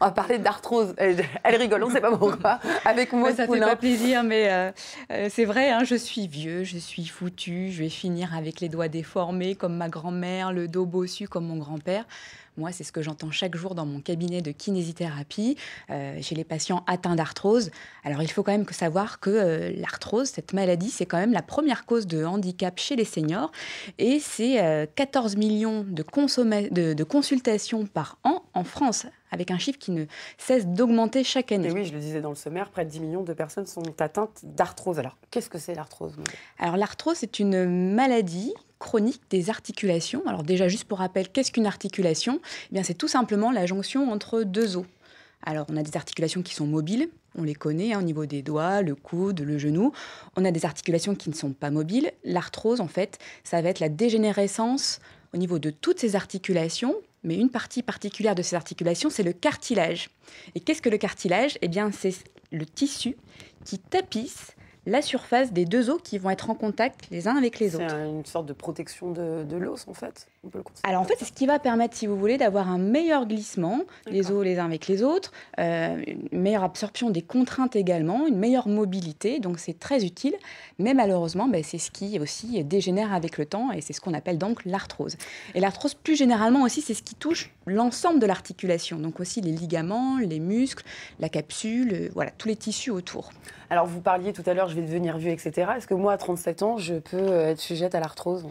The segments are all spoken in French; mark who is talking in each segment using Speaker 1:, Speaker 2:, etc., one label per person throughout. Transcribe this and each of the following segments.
Speaker 1: on va parler d'arthrose. Elle, rigole, on ne sait pas pourquoi. Avec moi, ça ne fait pas plaisir, mais euh, euh, c'est vrai, hein, je suis vieux, je suis foutu, je vais finir avec les doigts déformés comme ma grand-mère, le dos bossu comme mon grand-père. Moi, c'est ce que j'entends chaque jour dans mon cabinet de kinésithérapie euh, chez les patients atteints d'arthrose. Alors, il faut quand même que savoir que l'arthrose, cette maladie, c'est quand même la première cause de handicap chez les seniors. Et c'est 14 millions de, consultations par an en France avec un chiffre qui ne cesse d'augmenter chaque année. Et oui, je le disais dans le sommaire, près de 10 millions de personnes sont atteintes d'arthrose. Alors, qu'est-ce que c'est l'arthrose Alors, l'arthrose, c'est une maladie chronique des articulations. Alors déjà, juste pour rappel, qu'est-ce qu'une articulation eh bien, C'est tout simplement la jonction entre deux os. Alors, on a des articulations qui sont mobiles, on les connaît hein, au niveau des doigts, le coude, le genou. On a des articulations qui ne sont pas mobiles. L'arthrose, en fait, ça va être la dégénérescence au niveau de toutes ces articulations mais une partie particulière de ces articulations, c'est le cartilage. Et qu'est-ce que le cartilage Eh bien, c'est le tissu qui tapisse la surface des deux os qui vont être en contact les uns avec les autres. C'est une sorte de protection de, l'os en fait. On peut le Alors en fait, c'est ce qui va permettre, si vous voulez, d'avoir un meilleur glissement, les os les uns avec les autres, euh, une meilleure absorption des contraintes également, une meilleure mobilité. Donc c'est très utile, mais malheureusement, ben, c'est ce qui aussi dégénère avec le temps et c'est ce qu'on appelle donc l'arthrose. Et l'arthrose, plus généralement aussi, c'est ce qui touche l'ensemble de l'articulation, donc aussi les ligaments, les muscles, la capsule, euh, voilà tous les tissus autour. Alors, vous parliez tout à l'heure, je vais devenir vieux, etc. Est-ce que moi, à 37 ans, je peux euh, être sujette à l'arthrose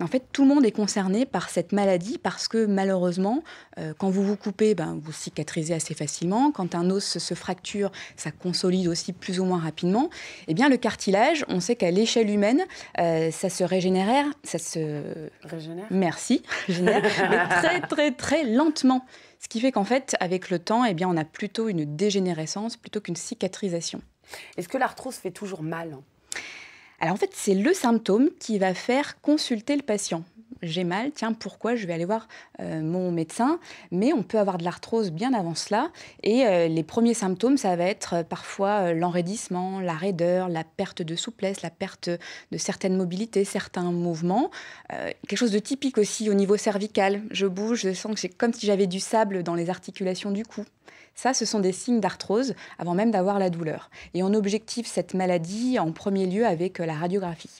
Speaker 1: en fait, tout le monde est concerné par cette maladie parce que malheureusement, euh, quand vous vous coupez, ben, vous cicatrisez assez facilement. Quand un os se fracture, ça consolide aussi plus ou moins rapidement. Eh bien, le cartilage, on sait qu'à l'échelle humaine, euh, ça se régénère, ça se régénère. Merci, régénère, mais très très très lentement. Ce qui fait qu'en fait, avec le temps, eh bien, on a plutôt une dégénérescence plutôt qu'une cicatrisation. Est-ce que l'arthrose fait toujours mal alors en fait, c'est le symptôme qui va faire consulter le patient j'ai mal, tiens, pourquoi je vais aller voir euh, mon médecin Mais on peut avoir de l'arthrose bien avant cela. Et euh, les premiers symptômes, ça va être euh, parfois l'enraidissement, la raideur, la perte de souplesse, la perte de certaines mobilités, certains mouvements. quelque chose de typique aussi au niveau cervical. Je bouge, je sens que c'est comme si j'avais du sable dans les articulations du cou. Ça, ce sont des signes d'arthrose avant même d'avoir la douleur. Et on objective cette maladie en premier lieu avec la radiographie.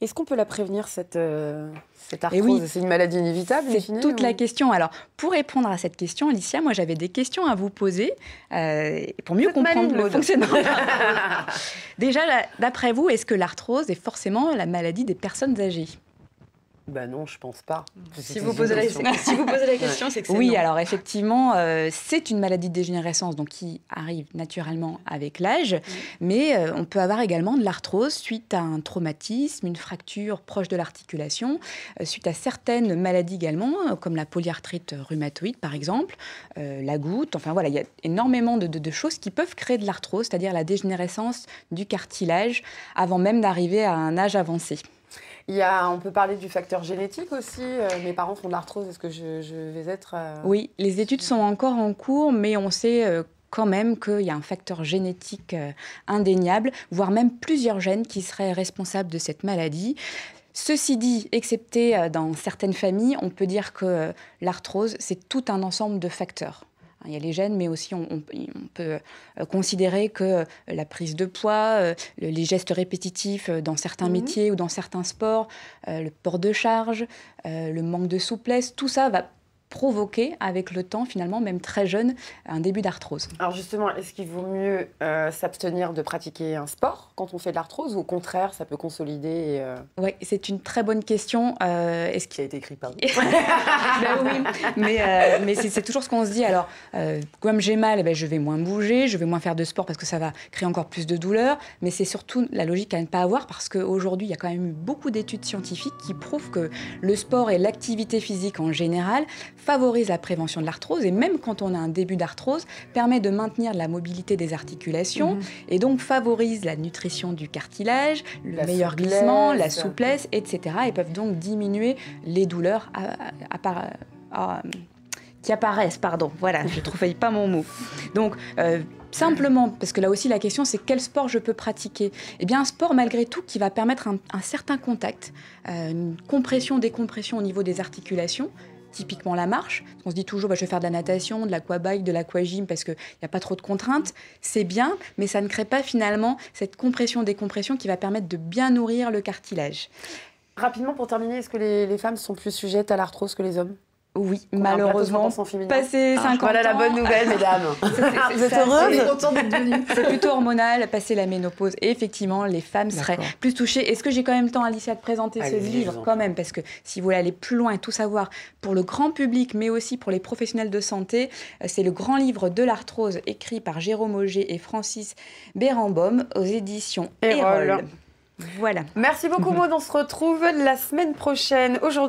Speaker 1: Est-ce qu'on peut la prévenir, cette, euh, eh arthrose C'est une maladie inévitable C'est toute la question. Alors, pour répondre à cette question, Alicia, moi j'avais des questions à vous poser euh, pour mieux comprendre le fonctionnement. Déjà, d'après vous, est-ce que l'arthrose est forcément la maladie des personnes âgées bah non, je pense pas. Mm. Si vous, posez la, question, c'est que Oui, alors effectivement, euh, c'est une maladie de dégénérescence donc qui arrive naturellement avec l'âge, mais euh, on peut avoir également de l'arthrose suite à un traumatisme, une fracture proche de l'articulation, euh, suite à certaines maladies également, comme la polyarthrite rhumatoïde par exemple, la goutte, enfin voilà, il y a énormément de choses qui peuvent créer de l'arthrose, c'est-à-dire la dégénérescence du cartilage avant même d'arriver à un âge avancé. Il y a, on peut parler du facteur génétique aussi. Euh, mes parents font de l'arthrose. Est-ce que je, vais être. Euh, oui, les études sont encore en cours, mais on sait. Euh, quand même qu'il y a un facteur génétique indéniable, voire même plusieurs gènes qui seraient responsables de cette maladie. Ceci dit, excepté dans certaines familles, on peut dire que l'arthrose, c'est tout un ensemble de facteurs. Il y a les gènes, mais aussi on, peut euh, considérer que euh, la prise de poids, euh, les gestes répétitifs dans certains mhm. métiers ou dans certains sports, le port de charge, le manque de souplesse, tout ça va provoquer avec le temps, finalement, même très jeune, un début d'arthrose. Alors justement, est-ce qu'il vaut mieux euh, s'abstenir de pratiquer un sport quand on fait de l'arthrose ou au contraire, ça peut consolider euh, Oui, c'est une très bonne question. Euh, est-ce qui a été écrit par vous ben oui, mais, mais c'est toujours ce qu'on se dit. Alors, comme j'ai mal, eh ben, je vais moins bouger, je vais moins faire de sport parce que ça va créer encore plus de douleur, mais c'est surtout la logique à ne pas avoir parce qu'aujourd'hui, il y a quand même eu beaucoup d'études scientifiques qui prouvent que le sport et l'activité physique en général favorise la prévention de l'arthrose et même quand on a un début d'arthrose, permet de maintenir la mobilité des articulations mhm. et donc favorise la nutrition du cartilage, le meilleur glissement, la souplesse, etc. Et peuvent donc diminuer les douleurs qui apparaissent. Pardon, voilà, je ne trouve pas mon mot. Donc, euh, simplement, parce que là aussi la question c'est quel sport je peux pratiquer Eh bien un sport malgré tout qui va permettre un, certain contact, euh, une compression, décompression au niveau des articulations, typiquement la marche. On se dit toujours, bah, je vais faire de la natation, de l'aquabike, de l'aquagym, parce qu'il n'y a pas trop de contraintes. C'est bien, mais ça ne crée pas finalement cette compression-décompression qui va permettre de bien nourrir le cartilage. Rapidement, pour terminer, est-ce que les femmes sont plus sujettes à l'arthrose que les hommes oui, malheureusement. Passer 50 voilà ans. Voilà la bonne nouvelle, mesdames. Vous êtes heureuse C'est plutôt hormonal, passer la ménopause. Et effectivement, les femmes seraient plus touchées. Est-ce que j'ai quand même le temps, Alicia, de présenter ce livre quand même Parce que si vous voulez aller plus loin et tout savoir pour le grand public, mais aussi pour les professionnels de santé, euh, c'est le grand livre de l'arthrose écrit par Jérôme Auger et Francis bérenbaum aux éditions Erol. Voilà. Merci beaucoup, mhm. Maud. On se retrouve la semaine prochaine. Aujourd'hui,